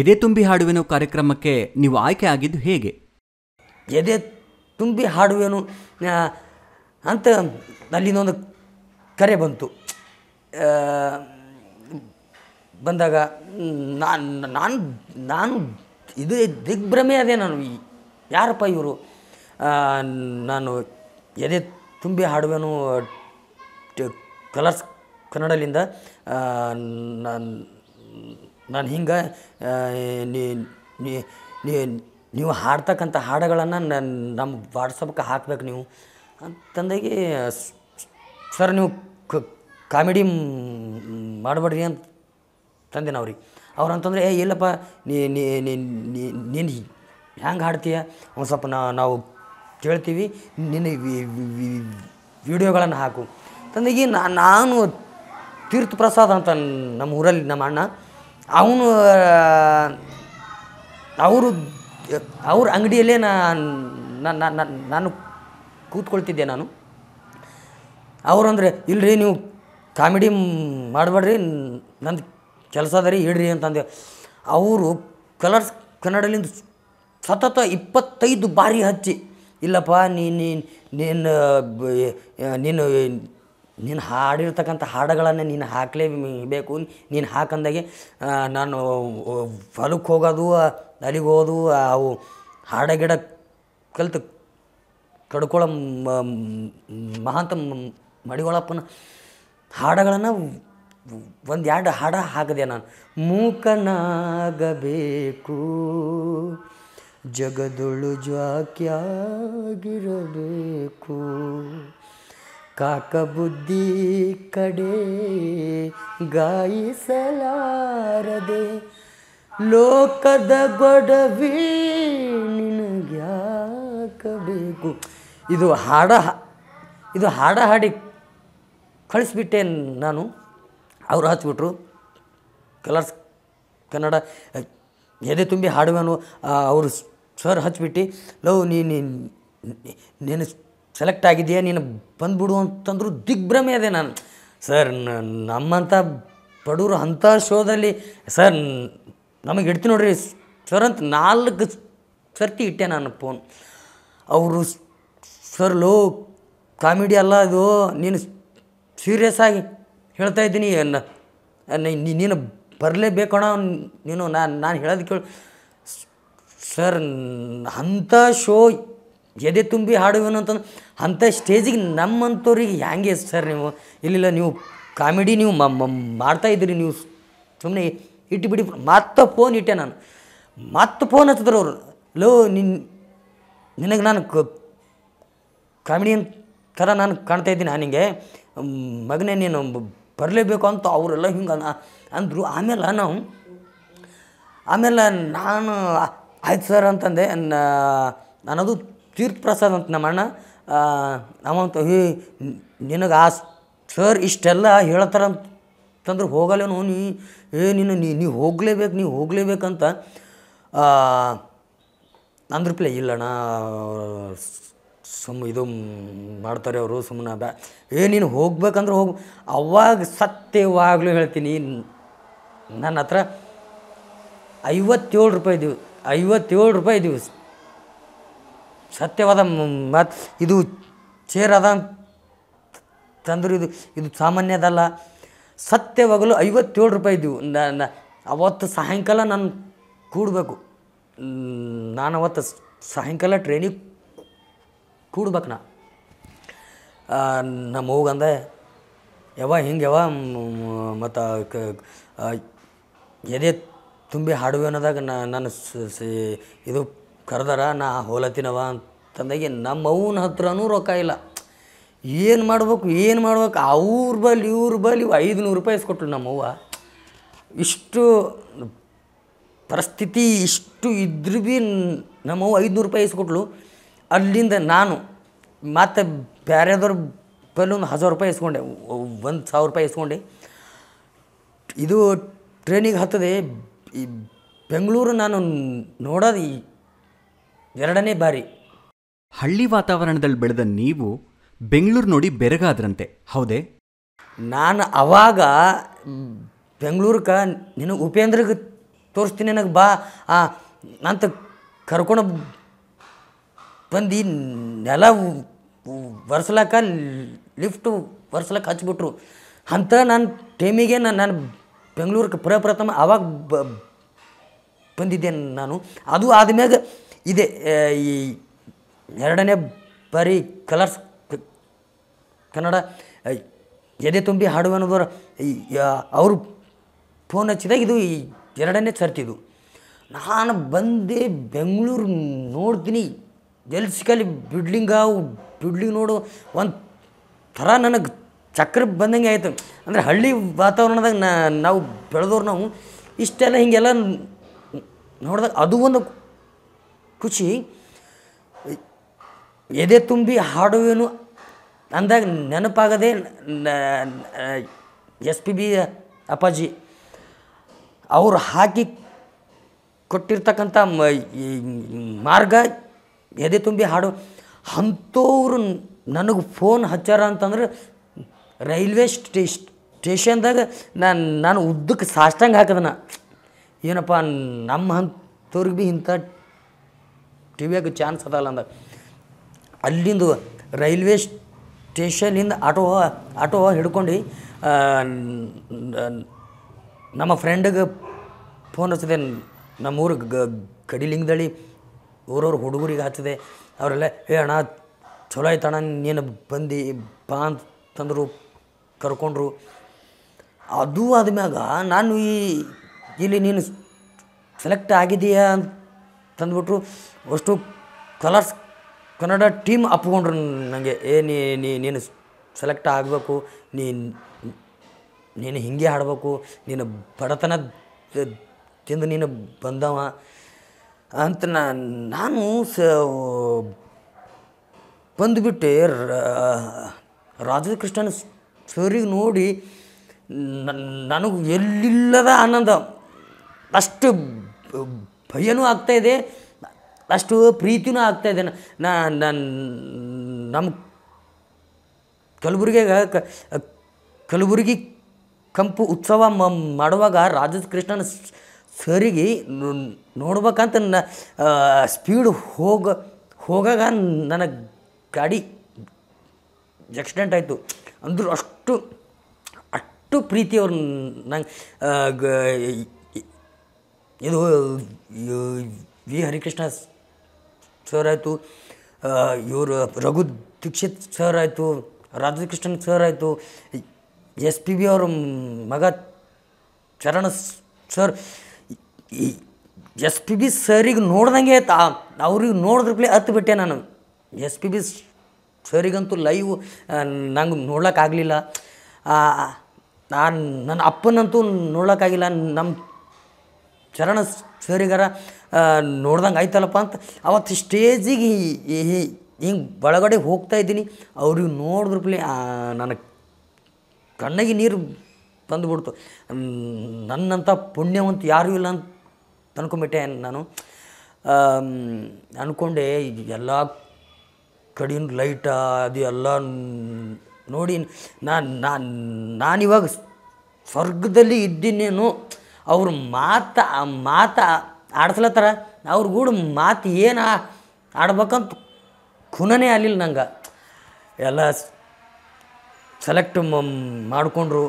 ಎದೆ ತುಂಬಿ ಹಾಡುವೆನೋ ಕಾರ್ಯಕ್ರಮಕ್ಕೆ ನೀವು ಆಯ್ಕೆ ಆಗಿದ್ದು ಹೇಗೆ ಎದೆ ತುಂಬಿ ಹಾಡುವೆನು ಅಂತ ಅಲ್ಲಿಂದೊಂದು ಕರೆ ಬಂತು ಬಂದಾಗ ನಾನು ನಾನು ನಾನು ಇದು ದಿಗ್ಭ್ರಮೆ ಅದೇ ನಾನು ಯಾರಪ್ಪ ಇವರು ನಾನು ಎದೆ ತುಂಬಿ ಹಾಡುವೆನು ಕಲರ್ಸ್ ಕನ್ನಡಲಿಂದ ನಾನು ನಾನು ಹಿಂಗೆ ನೀವು ಹಾಡ್ತಕ್ಕಂಥ ಹಾಡುಗಳನ್ನು ನನ್ನ ನಮ್ಮ ವಾಟ್ಸಪ್ಗೆ ಹಾಕ್ಬೇಕು ನೀವು ಅಂತಂದಾಗಿ ಸರ್ ನೀವು ಕಾಮಿಡಿ ಮಾಡಬೇಡ್ರಿ ಅಂತ ತಂದೆ ನಾವು ಅವ್ರು ಅಂತಂದರೆ ಏ ಇಲ್ಲಪ್ಪ ನೀನು ಹ್ಯಾಂಗೆ ಹಾಡ್ತೀಯ ಒಂದು ಸ್ವಲ್ಪ ನಾವು ಕೇಳ್ತೀವಿ ನಿನ್ನ ವಿಡಿಯೋಗಳನ್ನು ಹಾಕು ತಂದೆಗೆ ನಾನು ತೀರ್ಥ ಪ್ರಸಾದ್ ಅಂತ ನಮ್ಮ ಊರಲ್ಲಿ ನಮ್ಮ ಅಣ್ಣ ಅವನು ಅವರು ಅವ್ರ ಅಂಗಡಿಯಲ್ಲೇ ನಾನು ನಾನು ಕೂತ್ಕೊಳ್ತಿದ್ದೆ ನಾನು ಅಂದರೆ ಇಲ್ಲರಿ ನೀವು ಕಾಮಿಡಿ ಮಾಡಬೇಡ್ರಿ ನಂದು ಕೆಲಸ ಅದ ರೀ ಹೇಳಿರಿ ಅಂತಂದೆ ಅವರು ಕಲರ್ಸ್ ಕನ್ನಡಲಿಂದ ಸತತ ಇಪ್ಪತ್ತೈದು ಬಾರಿ ಹಚ್ಚಿ ಇಲ್ಲಪ್ಪ ನೀನು ನೀನು ನೀನು ನೀನು ಹಾಡಿರ್ತಕ್ಕಂಥ ಹಾಡುಗಳನ್ನು ನೀನು ಹಾಕಲೇಬೇಕು ನೀನು ಹಾಕಂದಾಗೆ ನಾನು ಹೊಲಕ್ಕೆ ಹೋಗೋದು ಅಲ್ಲಿಗೆ ಹೋದು ಅವು ಹಾಡ ಗಿಡ ಕಲಿತು ಕಡ್ಕೊಳ್ಳೋ ಮಹಾಂತ ಮಡಿಗೊಳಪ್ಪನ ಹಾಡುಗಳನ್ನು ಒಂದು ಎರಡು ಹಾಡ ಹಾಕಿದೆ ನಾನು ಮೂಕನಾಗಬೇಕು ಜಗದೊಳು ಜಾಕ್ಯಾಗಿರಬೇಕು ಕಾಕಬುದ್ಧಿ ಕಡೆ ಗಾಯಿಸಲಾರದೆ ಲೋಕದ ಗೊಡವಿ ನಿನಗ್ಯಾಕಬೇಕು ಇದು ಹಾಡ ಇದು ಹಾಡ ಹಾಡಿ ಕಳಿಸ್ಬಿಟ್ಟೆ ನಾನು ಅವ್ರು ಹಚ್ಬಿಟ್ರು ಕಲರ್ಸ್ ಕನ್ನಡ ಎದೆ ತುಂಬಿ ಹಾಡುವನು ಅವರು ಸರ್ ಹಚ್ಬಿಟ್ಟು ಲವ್ ನೀನು ನೆನೆಸ್ ಸೆಲೆಕ್ಟ್ ಆಗಿದೆಯಾ ನೀನು ಬಂದುಬಿಡು ಅಂತಂದ್ರು ದಿಗ್ಭ್ರಮೆ ಅದೇ ನಾನು ಸರ್ ನಮ್ಮಂಥ ಬಡವರು ಅಂಥ ಶೋದಲ್ಲಿ ಸರ್ ನಮಗೆ ಇಡ್ತೀನಿ ನೋಡ್ರಿ ಸರ್ ಅಂತ ನಾಲ್ಕು ಸರ್ತಿ ಇಟ್ಟೆ ನಾನು ಫೋನ್ ಅವರು ಸರ್ ಲೋ ಕಾಮಿಡಿ ಅಲ್ಲ ಅದು ನೀನು ಸೀರಿಯಸ್ ಆಗಿ ಹೇಳ್ತಾ ಇದ್ದೀನಿ ನೀನು ಬರಲೇಬೇಕಣ ನೀನು ನಾನು ನಾನು ಹೇಳೋದು ಕೇಳಿ ಸರ್ ಅಂಥ ಶೋ ಎದೆ ತುಂಬಿ ಹಾಡುವೆನು ಅಂತಂದು ಅಂಥ ಸ್ಟೇಜಿಗೆ ನಮ್ಮಂಥವ್ರಿಗೆ ಹ್ಯಾಂಗೆ ಸರ್ ನೀವು ಇಲ್ಲಿಲ್ಲ ನೀವು ಕಾಮಿಡಿ ನೀವು ಮಾಡ್ತಾ ಇದ್ದೀರಿ ನೀವು ಸುಮ್ಮನೆ ಇಟ್ಟುಬಿಡಿ ಬಿಡಿ ಮತ್ತೆ ಫೋನ್ ಇಟ್ಟೆ ನಾನು ಮತ್ತೆ ಫೋನ್ ಹಚ್ಚಿದ್ರು ಅವರು ಲೋ ನಿನ್ನ ನಿನಗೆ ನಾನು ಕಾಮಿಡಿಯನ್ ಥರ ನಾನು ಕಾಣ್ತಾ ಇದ್ದೀನಿ ನನಗೆ ಮಗನೇ ನೀನು ಬರಲೇಬೇಕು ಅಂತ ಅವರೆಲ್ಲ ಹಿಂಗೆ ಅಂದರು ಆಮೇಲೆ ನಾವು ಆಮೇಲೆ ನಾನು ಆಯ್ತು ಸರ್ ಅಂತಂದೆ ನಾನದು ತೀರ್ಥಪ್ರಸಾದ್ ಅಂತ ನಮ್ಮಣ್ಣ ನಮ್ಮಂತ ಹೇ ನಿನಗೆ ಆ ಸರ್ ಇಷ್ಟೆಲ್ಲ ಹೇಳ್ತಾರಂತಂದ್ರೆ ಹೋಗಲೇನು ನೀ ಏ ನೀನು ನೀ ನೀ ಹೋಗಲೇಬೇಕು ನೀವು ಹೋಗಲೇಬೇಕಂತ ಪ್ಲೇ ಇಲ್ಲಣ್ಣ ಸುಮ್ಮ ಇದು ಮಾಡ್ತಾರೆ ಅವರು ಸುಮ್ಮನೆ ಬ್ಯಾ ಏ ನೀನು ಹೋಗ್ಬೇಕಂದ್ರೆ ಹೋಗು ಅವಾಗ ಸತ್ಯವಾಗಲೂ ಹೇಳ್ತೀನಿ ನನ್ನ ಹತ್ರ ಐವತ್ತೇಳು ರೂಪಾಯಿ ದಿವ್ಸ್ ಐವತ್ತೇಳು ರೂಪಾಯಿ ದಿವ್ಸ ಸತ್ಯವಾದ ಮಾತು ಇದು ಚೇರ್ ಅದ ತಂದ್ರೆ ಇದು ಇದು ಸಾಮಾನ್ಯದಲ್ಲ ಸತ್ಯವಾಗಲು ಐವತ್ತೇಳು ರೂಪಾಯಿ ಇದ್ದೀವಿ ಅವತ್ತು ಸಾಯಂಕಾಲ ನಾನು ಕೂಡಬೇಕು ನಾನು ಅವತ್ತು ಸಾಯಂಕಾಲ ಟ್ರೈನಿಗೆ ಕೂಡ್ಬೇಕು ನಾ ನಮ್ಮ ಹೋಗಂದೆ ಯಾವ ಹಿಂಗೆ ಯಾವ ಮತ್ತು ಎದೆ ತುಂಬಿ ಹಾಡುವೆ ಅನ್ನೋದಾಗ ನಾನು ಇದು ಕರೆದಾರ ನಾ ಹೋಲತ್ತಿನವ ಅಂತಂದಾಗೆ ನಮ್ಮ ಅವನ ಹತ್ರನೂ ರೊಕ್ಕ ಇಲ್ಲ ಏನು ಮಾಡ್ಬೇಕು ಏನು ಮಾಡ್ಬೇಕು ಅವ್ರ ಬಲ್ ಇವ್ರ ಬಲ್ ಇವು ಐದು ನೂರು ರೂಪಾಯಿ ಇಸ್ಕೊಟ್ಲು ನಮ್ಮವ್ವ ಇಷ್ಟು ಪರಿಸ್ಥಿತಿ ಇಷ್ಟು ಇದ್ರೂ ಭೀ ನಮ್ಮವ್ವ ಐದುನೂರು ರೂಪಾಯಿ ಇಸ್ಕೊಟ್ಲು ಅಲ್ಲಿಂದ ನಾನು ಮತ್ತು ಬೇರೆದವ್ರ ಬಲ್ಲಿ ಒಂದು ಹಜಾರ್ ರೂಪಾಯಿ ಇಸ್ಕೊಂಡೆ ಒಂದು ಸಾವಿರ ರೂಪಾಯಿ ಇಸ್ಕೊಂಡೆ ಇದು ಟ್ರೈನಿಗೆ ಹತ್ತದೆ ಈ ಬೆಂಗಳೂರು ನಾನು ನೋಡೋದು ಎರಡನೇ ಬಾರಿ ಹಳ್ಳಿ ವಾತಾವರಣದಲ್ಲಿ ಬೆಳೆದ ನೀವು ಬೆಂಗಳೂರು ನೋಡಿ ಬೆರಗಾದ್ರಂತೆ ಹೌದೇ ನಾನು ಅವಾಗ ಬೆಂಗಳೂರಿಗೆ ನಿನಗೆ ಉಪೇಂದ್ರಗೆ ತೋರಿಸ್ತೀನಿ ನನಗೆ ಬಾ ಅಂತ ಕರ್ಕೊಂಡು ಬಂದು ನೆಲ ಒರೆಸ್ಲಕ್ಕ ಲಿಫ್ಟು ಒರೆಸ್ಲಾಕ ಹಚ್ಬಿಟ್ರು ಅಂತ ನನ್ನ ಟೈಮಿಗೆ ನಾನು ನಾನು ಬೆಂಗಳೂರಿಗೆ ಪ್ರಪ್ರಥಮ ಅವಾಗ ಬಂದಿದ್ದೆ ನಾನು ಅದು ಆದಮ್ಯಾಗ ಇದೆ ಈ ಎರಡನೇ ಬಾರಿ ಕಲರ್ಸ್ ಕನ್ನಡ ಎದೆ ತುಂಬಿ ಅನ್ನೋದ್ರ ಅವರು ಫೋನ್ ಹಚ್ಚಿದಾಗ ಇದು ಈ ಎರಡನೇ ಸರ್ತಿದು ನಾನು ಬಂದೆ ಬೆಂಗಳೂರು ನೋಡ್ತೀನಿ ಎಲ್ಲಿ ಬಿಡ್ಲಿಂಗ್ ಬಿಡ್ಲಿಂಗ ಬಿಡ್ಲಿಂಗ್ ನೋಡು ಒಂದು ಥರ ನನಗೆ ಚಕ್ರ ಬಂದಂಗೆ ಆಯಿತು ಅಂದರೆ ಹಳ್ಳಿ ವಾತಾವರಣದಾಗ ನಾವು ಬೆಳೆದವ್ರು ನಾವು ಇಷ್ಟೆಲ್ಲ ಹೀಗೆಲ್ಲ ನೋಡಿದಾಗ ಅದು ಒಂದು ಖುಷಿ ಎದೆ ತುಂಬಿ ಹಾಡುವೇನು ಅಂದಾಗ ನೆನಪಾಗದೆ ಎಸ್ ಪಿ ಬಿ ಅಪ್ಪಾಜಿ ಅವರು ಹಾಕಿ ಕೊಟ್ಟಿರ್ತಕ್ಕಂಥ ಮಾರ್ಗ ಎದೆ ತುಂಬಿ ಹಾಡು ಅಂಥವ್ರು ನನಗೆ ಫೋನ್ ಹಚ್ಚಾರ ಅಂತಂದ್ರೆ ರೈಲ್ವೆ ಸ್ಟೇ ಸ್ಟೇಷನ್ದಾಗ ನಾನು ನಾನು ಉದ್ದಕ್ಕೆ ಸಾಷ್ಟಂಗೆ ಹಾಕದನ ಏನಪ್ಪ ನಮ್ಮ ಹಂತವ್ರಿಗೆ ಭೀ ಇಂಥ ಟಿ ಚಾನ್ಸ್ ಅದಲ್ಲ ಅಂದ ಅಲ್ಲಿಂದು ರೈಲ್ವೆ ಸ್ಟೇಷನಿಂದ ಆಟೋ ಆಟೋ ಹಿಡ್ಕೊಂಡು ನಮ್ಮ ಫ್ರೆಂಡಿಗೆ ಫೋನ್ ಹಚ್ಚಿದೆ ನಮ್ಮೂರು ಗ ಕಡಿಲಿಂಗದಳಿ ಊರವ್ರ ಹುಡುಗರಿಗೆ ಹಚ್ಚಿದೆ ಅವರೆಲ್ಲ ಏ ಅಣ್ಣ ಚಲೋ ಆಯ್ತಣ ನೀನು ಬಂದು ಬಾ ಅಂತಂದರು ಕರ್ಕೊಂಡ್ರು ಅದು ಆದ್ಮ್ಯಾಗ ನಾನು ಈ ಇಲ್ಲಿ ನೀನು ಸೆಲೆಕ್ಟ್ ಆಗಿದೆಯಾ ಅಂತ ತಂದುಬಿಟ್ರು ಅಷ್ಟು ಕಲರ್ಸ್ ಕನ್ನಡ ಟೀಮ್ ಅಪ್ಕೊಂಡ್ರು ನನಗೆ ಏ ನೀನು ಸೆಲೆಕ್ಟ್ ಆಗಬೇಕು ನೀನು ನೀನು ಹಿಂಗೆ ಆಡಬೇಕು ನೀನು ಬಡತನ ತಿಂದು ನೀನು ಬಂದವ ಅಂತ ನಾನು ಸ ಬಂದುಬಿಟ್ಟು ರಾಜಕೃಷ್ಣನ ಸರಿಗೆ ನೋಡಿ ನನಗೆ ಎಲ್ಲಿಲ್ಲದ ಆನಂದ ಅಷ್ಟು ಭಯನೂ ಇದೆ ಅಷ್ಟು ಪ್ರೀತಿನೂ ಆಗ್ತಾಯಿದೆ ನಾನು ನಮ್ಮ ಕಲಬುರಗಿಯಾಗ ಕಲಬುರಗಿ ಕಂಪು ಉತ್ಸವ ಮ ಮಾಡುವಾಗ ರಾಜ ಕೃಷ್ಣನ ಸರಿಗೆ ನೋಡ್ಬೇಕಂತ ನ ಸ್ಪೀಡ್ ಹೋಗ ಹೋಗಾಗ ನನಗೆ ಗಾಡಿ ಆಕ್ಸಿಡೆಂಟ್ ಆಯಿತು ಅಂದರು ಅಷ್ಟು ಅಷ್ಟು ಪ್ರೀತಿ ಅವ್ರ ನಂಗೆ ಇದು ವಿ ಹರಿಕೃಷ್ಣ ಸರ್ ಆಯಿತು ಇವರು ರಘು ದೀಕ್ಷಿತ್ ಸರ್ ಆಯಿತು ರಾಧಾಕೃಷ್ಣನ್ ಸರ್ ಆಯಿತು ಎಸ್ ಪಿ ಬಿ ಅವರು ಮಗ ಚರಣ ಸರ್ ಎಸ್ ಪಿ ಬಿ ಸರಿಗೆ ನೋಡ್ದಂಗೆ ತ ಅವ್ರಿಗೆ ನೋಡಿದ್ರಪ್ಲೆ ಹತ್ತು ಬಿಟ್ಟೆ ನಾನು ಎಸ್ ಪಿ ಬಿ ಸರಿಗಂತೂ ಲೈವ್ ನಂಗೆ ನೋಡ್ಲಕ್ಕಾಗಲಿಲ್ಲ ನಾನು ನನ್ನ ಅಪ್ಪನಂತೂ ನೋಡೋಕ್ಕಾಗಿಲ್ಲ ನಮ್ಮ ಚರಣ ಸೇರಿಗರ ನೋಡ್ದಂಗೆ ಆಯ್ತಲ್ಲಪ್ಪ ಅಂತ ಅವತ್ತು ಸ್ಟೇಜಿಗೆ ಹಿಂಗೆ ಒಳಗಡೆ ಹೋಗ್ತಾ ಇದ್ದೀನಿ ಅವ್ರಿಗೆ ನೋಡಿದ್ರಪ್ಲೆ ನನ್ನ ಕಣ್ಣಿಗೆ ನೀರು ಬಂದುಬಿಡ್ತು ನನ್ನಂಥ ಪುಣ್ಯವಂತ ಯಾರೂ ಇಲ್ಲ ಅಂತ ಅಂದ್ಕೊಂಬಿಟ್ಟೆ ನಾನು ಅಂದ್ಕೊಂಡೆ ಎಲ್ಲ ಕಡಿನ ಲೈಟ ಅದು ಎಲ್ಲ ನೋಡಿ ನಾನು ನಾನು ನಾನಿವಾಗ ಸ್ವರ್ಗದಲ್ಲಿ ಇದ್ದೀನೇನು ಅವ್ರ ಮಾತು ಮಾತ ಮಾತು ಆಡ್ಸ್ಲತ್ತಾರ ಅವ್ರ ಗೂಡು ಮಾತು ಏನು ಆಡ್ಬೇಕಂತ ಖುನೇ ಆಗಲಿಲ್ಲ ನಂಗೆ ಎಲ್ಲ ಸೆಲೆಕ್ಟ್ ಮಾಡಿಕೊಂಡ್ರು